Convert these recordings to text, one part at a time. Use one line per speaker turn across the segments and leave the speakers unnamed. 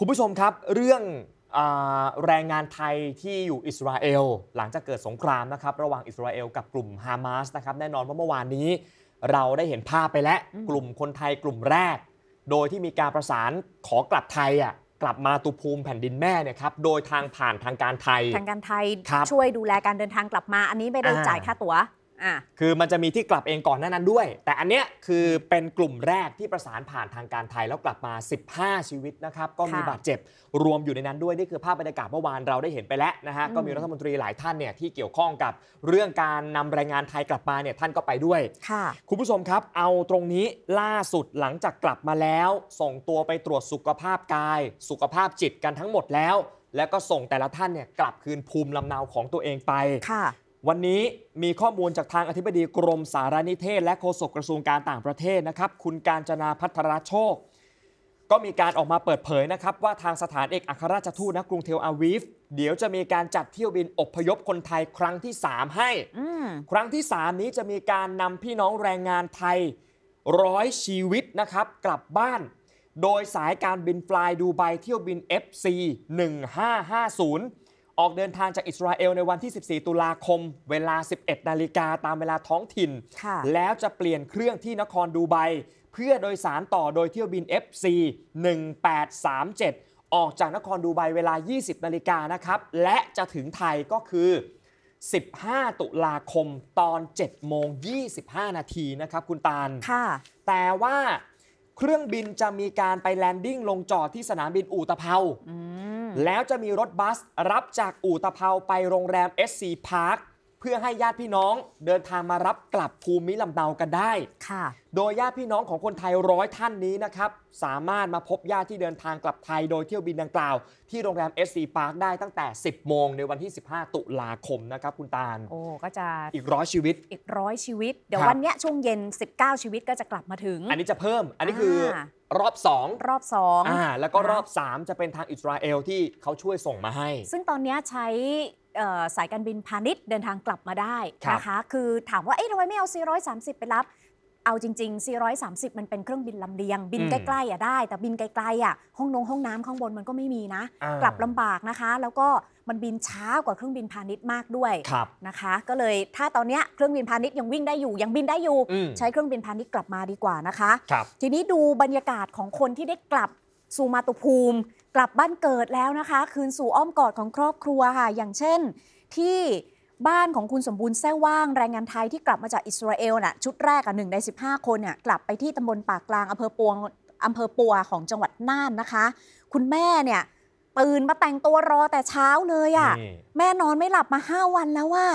คุณผู้ชมครับเรื่องแรงงานไทยที่อยู่อิสราเอลหลังจากเกิดสงครามนะครับ ระหว่างอิสราเอลกับกลุ่มฮามาสนะครับแน่นอนว่าเมื่อวานนี้เราได้เห็นภาพไปแล้วกลุ่มคนไทยกลุ่มแรก โดยที่มีการประสานขอกลับไทยอ่ะ กลับมาตุภูมิแผ่นดินแม่เนี่ยครับโดยทางผ่านทางการไทยทางกา
รไทยช่วยดูแลการเดินทางกลับมาอันนี้ไม่ได้จ่ายค่าตั๋ว
คือมันจะมีที่กลับเองก่อนหน้านั้นด้วย แต่อันเนี้ยคือเป็นกลุ่มแรกที่ประสานผ่านทางการไทยแล้วกลับมา 15 ชีวิตนะครับ ก็มีบาดเจ็บรวมอยู่ในนั้นด้วยนี่คือภาพบรรยากาศเมื่อวานเราได้เห็นไปแล้วนะฮะก็มีรัฐมนตรีหลายท่านเนี่ยที่เกี่ยวข้องกับ เรื่องการนำแรงงานไทยกลับมาเนี่ยท่านก็ไปด้วยค่ะ คุณผู้ชมครับเอาตรงนี้ล่าสุดหลังจากกลับมาแล้วส่งตัวไปตรวจสุขภาพกาย สุขภาพจิตกันทั้งหมดแล้วแล้วก็ส่งแต่ละท่านเนี่ยกลับคืนภูมิลำเนาของตัวเองไปวันนี้มีข้อมูลจากทางอธิบดีกรมสารนิเทศ และโฆษกกระทรวงการต่างประเทศนะครับ คุณการจนาพัทรโชค ก็มีการออกมาเปิดเผยนะครับ ว่าทางสถานเอกอัครราชทูตณกรุงเทลอาวีฟ เดี๋ยวจะมีการจัดเที่ยวบินอพยพคนไทยครั้งที่ 3 ให้ ครั้งที่ 3 นี้จะมีการนำพี่น้องแรงงานไทยร้อยชีวิตนะครับกลับบ้าน โดยสายการบินฟลายดูไบเที่ยวบิน FC 1550ออกเดินทางจากอิสราเอลในวันที่ 14 ตุลาคม เวลา 11 นาฬิกาตามเวลาท้องถิ่น แล้วจะเปลี่ยนเครื่องที่นครดูไบ เพื่อโดยสารต่อโดยเที่ยวบิน FC 1837 ออกจากนครดูไบเวลา 20 นาฬิกานะครับ และจะถึงไทยก็คือ 15 ตุลาคมตอน 7 โมง 25 นาทีนะครับคุณตาลแต่ว่าเครื่องบินจะมีการไปแลนดิ้งลงจอดที่สนามบินอู่ตะเภา แล้วจะมีรถบัสรับจากอู่ตะเภาไปโรงแรม SC Park เพื่อให้ญาติพี่น้องเดินทางมารับกลับภูมิลำเนากันได้ ค่ะ โดยญาติพี่น้องของคนไทยร้อยท่านนี้นะครับสามารถมาพบญาติที่เดินทางกลับไทยโดยเที่ยวบินดังกล่าวที่โรงแรม SC Park ได้ตั้งแต่ 10 โมง ในวันที่ 15 ตุลาคมนะครับคุณตาลโอ้
ก็จะอีก
ร้อยชีวิต อี
กร้อยชีวิตเดี๋ยววันนี้ช่วงเย็น 19 ชีวิตก็จะกลับมาถึง
อันนี้จะเพิ่มอันนี้คือรอบ2อง
รอบสองอ่า
แล้วก็รอบ 3 จะเป็นทางอิสราเอลที่เขาช่วยส่งมาให้ ซึ
่งตอนนี้ใช้สายการบินพาณิชย์เดินทางกลับมาได้นะคะคือถามว่าเอ๊ะทำไมไม่เอา 430 ไปรับ เอาจริงๆ 430มันเป็นเครื่องบินลำเลียง บินใกล้ๆอ่ะได้ แต่บินไกลๆอ่ะห้องนงห้องน้ำข้างบนมันก็ไม่มีนะ กลับลำบากนะคะ แล้วก็มันบินช้ากว่าเครื่องบินพาณิชย์มากด้วยนะคะ ก็เลยถ้าตอนนี้เครื่องบินพาณิชย์ยังวิ่งได้อยู่ยังบินได้อยู่ ใช้เครื่องบินพาณิชย์กลับมาดีกว่านะคะ ทีนี้ดูบรรยากาศของคนที่ได้กลับสู่มาตุภูมิลับบ้านเกิดแล้วนะคะ คืนสู่อ้อมกอดของครอบครัวค่ะ อย่างเช่นที่บ้านของคุณสมบูรณ์แท้ว่างแรงงานไทยที่กลับมาจากอิสราเอลน่ะชุดแรกอ่ะหนึ่งใน15 คนเนี่ยกลับไปที่ตำบลปากกลางอำเภอปวงอำเภอปัวของจังหวัดน่านนะคะ คุณแม่เนี่ยตื่นมาแต่งตัวรอแต่เช้าเลยอะ่ะแม่นอนไม่หลับมา 5 วันแล้วว่า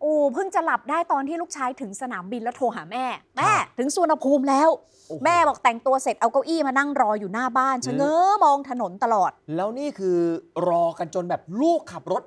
โอ้เพิ่งจะหลับได้ตอนที่ลูกชายถึงสนามบินแล้วโทรหาแม่ แม่ ถึงสุวรรณภูมิแล้ว แม่บอกแต่งตัวเสร็จเอาเก้าอี้มานั่งรออยู่หน้าบ้านชะเง้อมองถนนตลอด แล้วนี่คือรอกันจนแบบลูกขับรถ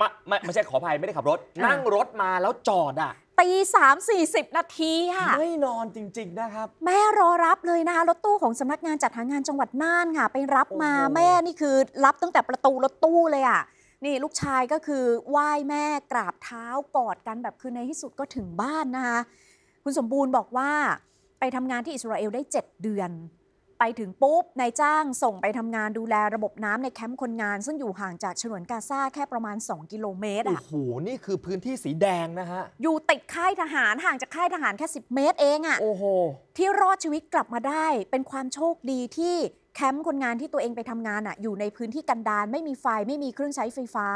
มา
ไม่ไม่ใช่ขออภัยไม่ได้ขับรถ นั่งรถมาแล้วจอดอ่ะ
ตีสามสี่สิบนาทีค่ะ ไม่นอนจริง ๆ นะครับ แม่รอรับเลยนะคะรถตู้ของสำนักงานจัดหางานจังหวัดน่านค่ะไปรับมาแม่นี่คือ รับตั้งแต่ประตูรถตู้เลยอ่ะนี่ ลูกชายก็คือไหว้แม่กราบเท้ากอดกันแบบคือในที่สุดก็ถึงบ้านนะคะคุณสมบูรณ์บอกว่า ไปทำงานที่อิสราเอลได้ 7 เดือน ไปถึงปุ๊บนายจ้างส่งไปทำงานดูแลระบบน้ำในแคมป์คนงาน ซึ่งอยู่ห่างจากฉนวนกาซาแค่ประมาณ 2 กิโลเมตรอ่ะโอ้โ
ห นี่คือพ
ื้นที่สีแดงนะฮะ อยู่ติดค่ายทหารห่างจากค่ายทหารแค่ 10 เมตรเองอ่ะโอ้โห ที่รอดชีวิตกลับมาได้ เป็นความโชคดีที่แคมป์คนงานที่ตัวเองไปทำงานอ่ะ อยู่ในพื้นที่กันดารไม่มีไฟไม่มีเครื่องใช้ไฟฟ้า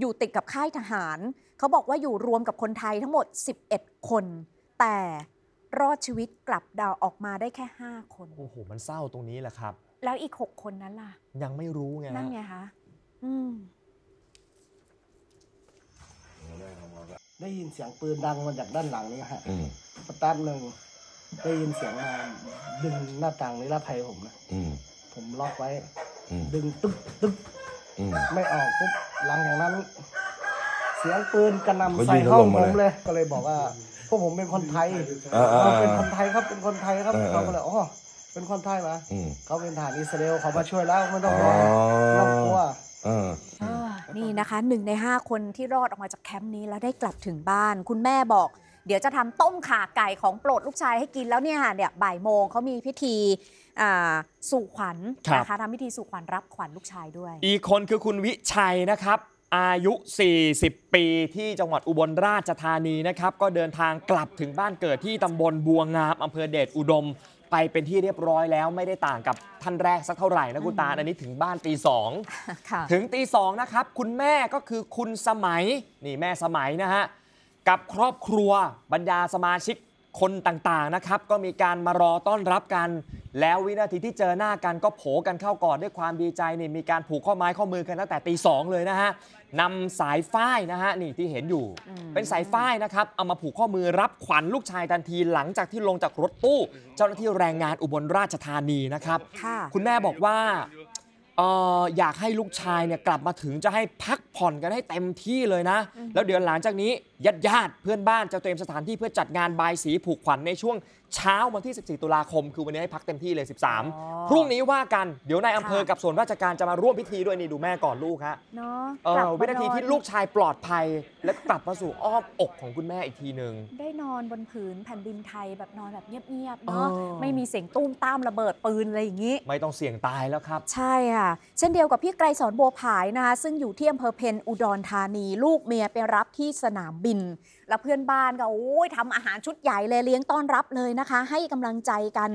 อยู่ติดกับค่ายทหาร เขาบอกว่าอยู่รวมกับคนไทยทั้งหมด 11 คน แต่รอดชีวิตกลับดาวออกมาได้แค่ 5 ค
น โอ้โห มันเศร้าตรงนี้แหละครับ
แล้วอีก 6 คนนั้นล่ะ
ยังไม่รู้ไงนั่นไง
คะอืม
ได้ยินเสียงปืนดังมาจากด้านหลังนี้ฮะสตาร์ทหนึ่งได้ยินเสียงมาดึงหน้าต่างนิรภัยผมนะผมล็อกไว้ดึงตึ๊บตึ๊บไม่ออกปุ๊บหลัง่างนั้น เสียงปืนกระหนำใส่ห้องผมาเลยมเลยก็เลยบอกว่าพวกผมเป็นคนไทยเราเป็นคนไทยครับเป็น
คนไทยครับเรอขาก็เลยอ๋อเป็นคนไทยมหมเข
าเป็นทหารอิสราเอลเขามาช่วยแล้วไม่ต้องกลัวอไม่ต้องกลัวเอออ
นี่นะคะหนึ่งในห้าคนที่รอดออกมาจากแคมป์นี้แล้วได้กลับถึงบ้าน คุณแม่บอกเดี๋ยวจะทำต้มขาไก่ของโปรดลูกชายให้กินแล้วเนี่ยเนี่ยบ่ายโมงเขามีพิธีสู่ขวัญนะคะทำพิธีสู่ขวัญรับขวัญลูกชายด้วย อ
ีกคนคือคุณวิชัยนะครับ อายุ 40 ปีที่จังหวัดอุบลราชธานีนะครับ ก็เดินทางกลับถึงบ้านเกิดที่ตำบลบัวงามอำเภอเดชอุดมไปเป็นที่เรียบร้อยแล้วไม่ได้ต่างกับท่านแรกสักเท่าไหร่นะคุณตา อันนี้ถึงบ้านตีสองถึงตีสองนะครับคุณแม่ก็คือคุณสมัยนี่แม่สมัยนะฮะกับครอบครัวบรรดาสมาชิกคนต่าง ๆ นะครับ ก็มีการมารอต้อนรับกัน แล้ววินาทีที่เจอหน้ากันก็โผกันเข้ากอดด้วยความดีใจนี่มีการผูกข้อไม้ข้อมือกันตั้งแต่ตีสองเลยนะฮะนำสายฝ้ายนะฮะนี่ที่เห็นอยู่ เป็นสายฝ้ายนะครับ เอามาผูกข้อมือรับขวัญลูกชายทันทีหลังจากที่ลงจากรถตู้ เจ้าหน้าที่แรงงานอุบลราชธานีนะครับคุณแม่บอกว่าเอออยากให้ลูกชายเนี่ยกลับมาถึงจะให้พักผ่อนกันให้เต็มที่เลยนะ แล้วเดี๋ยวหลังจากนี้ญาติญาติเพื่อนบ้านจะเตรียมสถานที่เพื่อจัดงานบายสีผูกขวัญในช่วงเช้าวันที่ 14 ตุลาคม คือวันนี้ให้พักเต็มที่เลย 13 พรุ่งนี้ว่ากัน เดี๋ยวนายอำเภอกับส่วนราชการจะมาร่วมพิธีด้วยนี่ดูแม่ก่อนลูกฮะ
เนาะับวินาทีที่ลูก
ชายปลอดภัยและกลับมาสู่อ้อมอกของคุณแม่อีกทีหนึ่ง
ได้นอนบนผืนแผ่นดินไทยแบบนอนแบบเงียบๆ เนาะไม่มีเสียงตุ้มตามระเบิดปืนอะไรอย่างนี้
ไม่ต้องเสี่ยงตายแล้วครับ ใช
่ค่ะ เช่นเดียวกับพี่ไกรสอนบัวผายนะคะ ซึ่งอยู่ที่อำเภอเพน อุดรธานี ลูกเมียไปรับที่สนามบินแล้วเพื่อนบ้านก็โอ้ยทำอาหารชุดใหญ่เลย เลี้ยงต้อนรับเลยนะคะ ให้กำลังใจกัน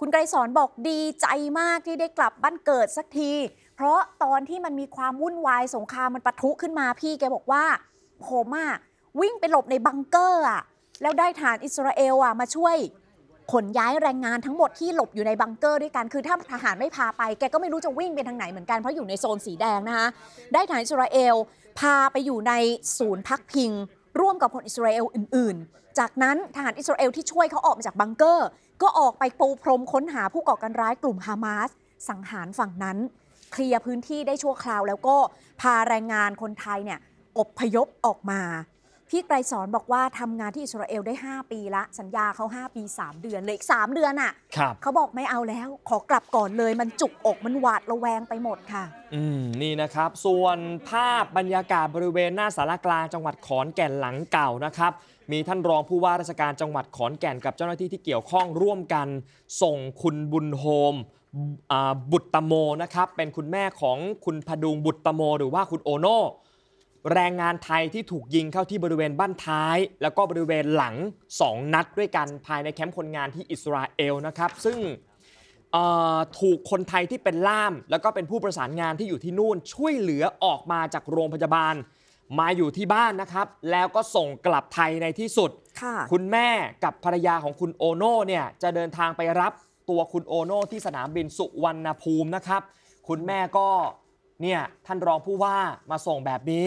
คุณไกรสอนบอกดีใจมากที่ได้กลับบ้านเกิดสักที เพราะตอนที่มันมีความวุ่นวายสงครามมันปะทุขึ้นมาพี่แกบอกว่าผมอะวิ่งไปหลบในบังเกอร์อะแล้วได้ฐานอิสราเอลอะมาช่วยขนย้ายแรงงานทั้งหมดที่หลบอยู่ในบังเกอร์ด้วยกัน คือถ้าทหารไม่พาไปแกก็ไม่รู้จะวิ่งไปทางไหนเหมือนกันเพราะอยู่ในโซนสีแดงนะคะได้ฐานอิสราเอลพาไปอยู่ในศูนย์พักพิงร่วมกับพลอิสราเอล อื่นๆ จากนั้นทหารอิสราเอลที่ช่วยเขาออกมาจากบังเกอร์ ก็ออกไปปูพรมค้นหาผู้ก่อการร้ายกลุ่มฮามาส สังหารฝั่งนั้นเคลียร์พื้นที่ได้ชั่วคราวแล้วก็พาแรงงานคนไทยเนี่ยอบพยพออกมาพี่ไกรสอนบอกว่าทำงานที่อิสราเอลได้ 5 ปีละสัญญาเขา 5 ปี 3 เดือนเลยอีกเดือนอะ่ะเขาบอกไม่เอาแล้วขอกลับก่อนเลยมันจุกอกมันหวาดระแวงไปหมดค่ะ
อืมนี่นะครับส่วนภาพบรรยากาศบริเวณหน้าสารกลางจังหวัดขอนแก่นหลังเก่านะครับ มีท่านรองผู้ว่าราชการจังหวัดขอนแก่นกับเจ้าหน้าที่ที่เกี่ยวข้องร่วมกัน ส่งคุณบุญโฮมบุตรตโมนะครับเป็นคุณแม่ของคุณพดุงบุตรตโมหรือว่าคุณโอโนแรงงานไทยที่ถูกยิงเข้าที่บริเวณบ้านท้าย แล้วก็บริเวณหลัง 2 นัดด้วยกันภายในแคมป์คนงานที่อิสราเอลนะครับ ซึ่งถูกคนไทยที่เป็นล่ามแล้วก็เป็นผู้ประสานงานที่อยู่ที่นู่นช่วยเหลือออกมาจากโรงพยาบาลมาอยู่ที่บ้านนะครับ แล้วก็ส่งกลับไทยในที่สุดคคุณแม่กับภรรยาของคุณโอโน่เนี่ยจะเดินทางไปรับตัวคุณโอโน่ที่สนามบินสุวรรณภูมินะครับ คุณแม่ก็เนี่ยท่านรองผู้ว่ามาส่งแบบนี้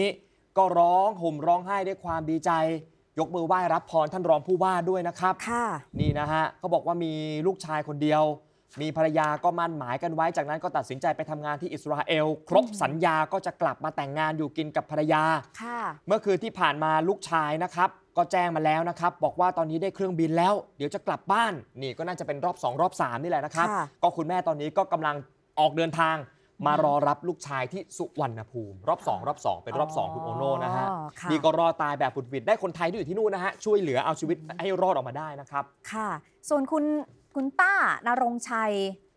ก็ร้องห่มร้องไห้ด้วยความดีใจ ยกมือไหว้รับพรท่านรองผู้ว่าด้วยนะครับค่ะนี่นะฮะเขาบอกว่ามีลูกชายคนเดียว มีภรรยาก็มั่นหมายกันไว้จากนั้นก็ตัดสินใจไปทำงานที่อิสราเอล ครบสัญญาก็จะกลับมาแต่งงานอยู่กินกับภรรยาค่ะ เมื่อคืนที่ผ่านมาลูกชายนะครับ ก็แจ้งมาแล้วนะครับบอกว่าตอนนี้ได้เครื่องบินแล้วเดี๋ยวจะกลับบ้านนี่ก็น่าจะเป็นรอบ 2รอบ3นี่แหละนะครับ ก็คุณแม่ตอนนี้ก็กำลังออกเดินทางมารอรับลูกชายที่สุวรรณภูมิ รอบ2รอบ2เป็นรอบ2 คุณโอโน่นะฮะอนี่ก็รอตายแบบบุดวิดได้คนไทยที่อยู่ที่นู่นนะฮะ ช่วยเหลือเอาชีวิตให้รอดออกมาได้นะครับ ค่ะ
ส่วนคุณคุณต้านรงชัย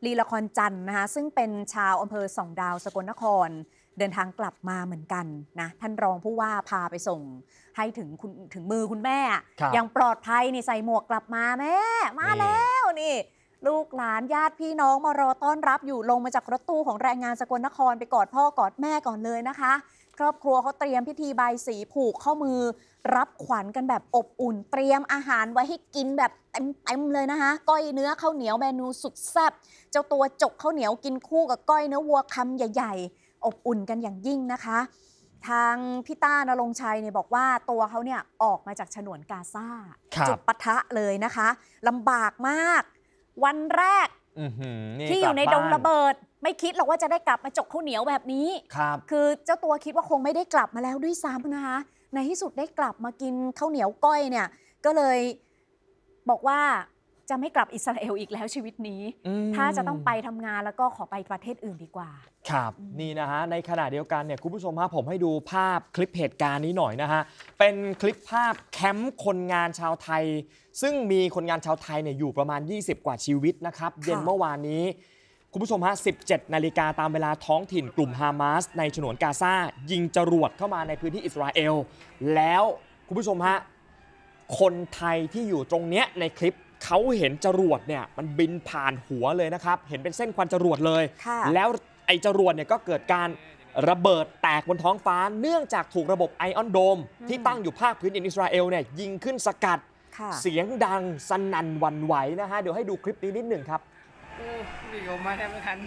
ลีละครจันนะคะซึ่งเป็นชาวอำเภอสองดาวสกลนคร เดินทางกลับมาเหมือนกันนะ ท่านรองผู้ว่าพาไปส่งให้ถึงคุณถึงมือคุณแม่ยังปลอดภัยนี่ใส่หมวกกลับมาแม่มาแล้วนี่ลูกหลานญาติพี่น้องมารอต้อนรับอยู่ลงมาจากรถตู้ของแรงงานสกลนครไปกอดพ่อกอดแม่ก่อนเลยนะคะ ครอบครัวเขาเตรียมพิธีใบายสีผูกข้อมือ รับขวัญกันแบบอบอุ่น เตรียมอาหารไว้ให้กินแบบเต็มๆเลยนะคะก้อยเนื้อข้าวเหนียวเมนูสุดแซ่บเจ้าตัวจกข้าวเหนียวกินคู่กับก้อยเนื้อวัวคำใหญ่ ๆ อบอุ่นกันอย่างยิ่งนะคะ ทางพี่ต้านรงชัยเนี่ยบอกว่าตัวเขาเนี่ยออกมาจากฉนวนกาซาจุดปะทะเลยนะคะลำบากมากวันแรกที่อยู่ในดงระเบิด ไม่คิดหรอกว่าจะได้กลับมาจกข้าวเหนียวแบบนี้ ครับ คือเจ้าตัวคิดว่าคงไม่ได้กลับมาแล้วด้วยซ้ำนะคะในที่สุดได้กลับมากินข้าวเหนียวก้อยเนี่ย ก็เลยบอกว่าจะไม่กลับอิสราเอลอีกแล้วชีวิตนี้ ถ้าจะต้องไปทำงานแล้วก็ขอไปประเทศอื่นดีกว่า
ครับนี่นะฮะในขณะเดียวกันเนี่ยคุณผู้ชมฮะผมให้ดูภาพคลิปเหตุการณ์นี้หน่อยนะฮะเป็นคลิปภาพแคมป์คนงานชาวไทย ซึ่งมีคนงานชาวไทยเนี่ยอยู่ประมาณ 20 กว่าชีวิตนะครับเย็นเมื่อวานนี้ คุณผู้ชมฮะ17นาฬิกาตามเวลาท้องถิ่นกลุ่มฮามาสในฉนวนกาซายิงจรวดเข้ามาในพื้นที่อิสราเอล แล้วคุณผู้ชมฮะคนไทยที่อยู่ตรงเนี้ยในคลิปเขาเห็นจรวดเนี่ยมันบินผ่านหัวเลยนะครับ เห็นเป็นเส้นควันจรวดเลย แล้วไอ้จรวดเนี่ยก็เกิดการระเบิดแตกบนท้องฟ้า เนื่องจากถูกระบบไอออนโดม ที่ตั้งอยู่ภาคพื้นดินอิสราเอลเนี่ยยิงขึ้นสกัด เสียงดังสนั่นวันไหวนะฮะ เดี๋ยวให้ดูคลิปนี้นิดหนึ่งครับดีออกมาแทบไม่ทัน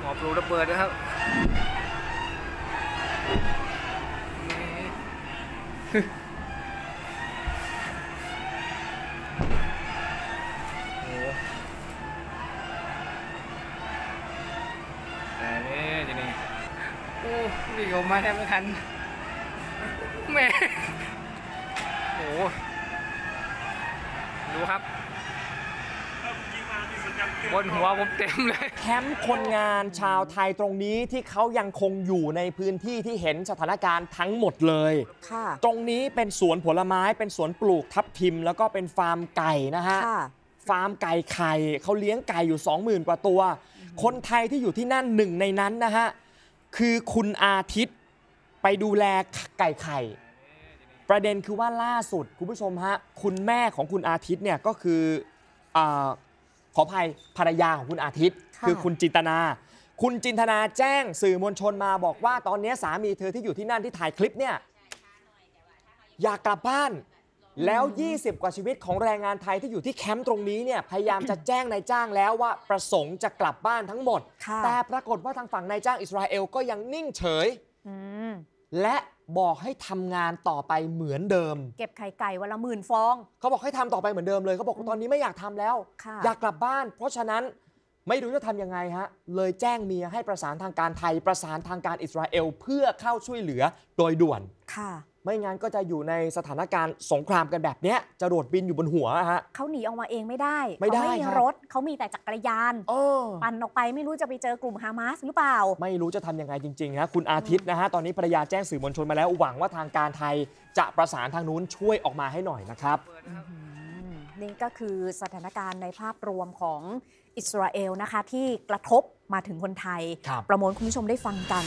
หมอปลูระเบิดนะครับแต่นี่ทีนี้โอ้วิ่งออมาแทบไม่ทันแม่โอ้ดูครับบนหัวผมเต็มเลยแคมป์คนงานชาวไทยตรงนี้ที่เขายังคงอยู่ในพื้นที่ที่เห็นสถานการณ์ทั้งหมดเลยค่ะตรงนี้เป็นสวนผลไม้เป็นสวนปลูกทับทิมแล้วก็เป็นฟาร์มไก่นะฮะะฟาร์มไก่ไข่เขาเลี้ยงไก่อยู่ 20,000 กว่าตัว คนไทยที่อยู่ที่นั่นหนึ่งในนั้นนะฮะคือคุณอาทิตย์ไปดูแลไก่ไข่ ประเด็นคือว่าล่าสุดคุณผู้ชมฮะคุณแม่ของคุณอาทิตย์เนี่ยก็คืออขออภัยภรรยาของคุณอาทิตย์ คือคุณจินตนา คุณจินตนาแจ้ง สื่อมวลชนมาบอกว่าตอนนี้สามีเธอที่อยู่ที่นั่นที่ถ่ายคลิปเนี่ยอยากกลับบ้านแล้ว 20 กว่าชีวิตของแรงงานไทยที่อยู่ที่แคมป์ตรงนี้เนี่ยพยายามจะแจ้งนายจ้างแล้วว่าประสงค์จะกลับบ้านทั้งหมด แต่ปรากฏว่าทางฝั่งนายจ้างอิสราเอลก็ยังนิ่งเฉยและบอกให้ทำงานต่อไปเหมือนเดิม เก็บไข่ไก่วันละหมื่นฟอง เขาบอกให้ทำต่อไปเหมือนเดิมเลยเขาบอกตอนนี้ไม่อยากทำแล้วอยากกลับบ้าน เพราะฉะนั้น ไม่รู้จะทำยังไงฮะเลยแจ้งเมียให้ประสานทางการไทยประสานทางการอิสราเอล เพื่อเข้าช่วยเหลือโดยด่วนค่ะไม่งั้นก็จะอยู่ในสถานการณ์สงครามกันแบบเนี้ยจรวดบินอยู่บนหัวฮะ
เขาหนีออกมาเองไม่ได้ไม่ได้ไม่มีรถเขามีแต่จักรยานเออปั่นออกไปไม่รู้จะไปเจอกลุ่มฮามาสหรือเปล่า ไม่รู้จะทำยังไงจ
ริงๆนะคุณอาทิตย์นะฮะตอนนี้ภรรยาแจ้งสื่อมวลชนมาแล้วหวังว่าทางการไทยจะประสานทางนู้นช่วยออกมาให้หน่อยนะครับ
นี่ก็คือสถานการณ์ ในภาพรวมของอิสราเอลนะคะ ที่กระทบมาถึงคนไทย ประมวลคุณผู้ชมได้ฟังกัน